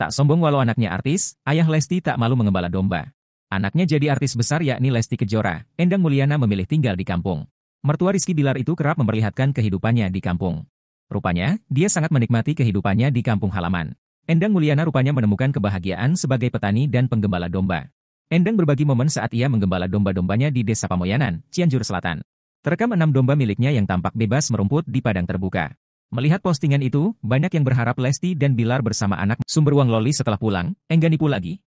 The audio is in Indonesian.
Tak sombong walau anaknya artis, ayah Lesti tak malu mengembala domba. Anaknya jadi artis besar yakni Lesti Kejora, Endang Mulyana memilih tinggal di kampung. Mertua Rizky Bilar itu kerap memperlihatkan kehidupannya di kampung. Rupanya, dia sangat menikmati kehidupannya di kampung halaman. Endang Mulyana rupanya menemukan kebahagiaan sebagai petani dan penggembala domba. Endang berbagi momen saat ia menggembala domba-dombanya di Desa Pamoyanan, Cianjur Selatan. Terekam enam domba miliknya yang tampak bebas merumput di padang terbuka. Melihat postingan itu, banyak yang berharap Lesti dan Bilar bersama anak sumber uang Loli setelah pulang, enggak nipu lagi.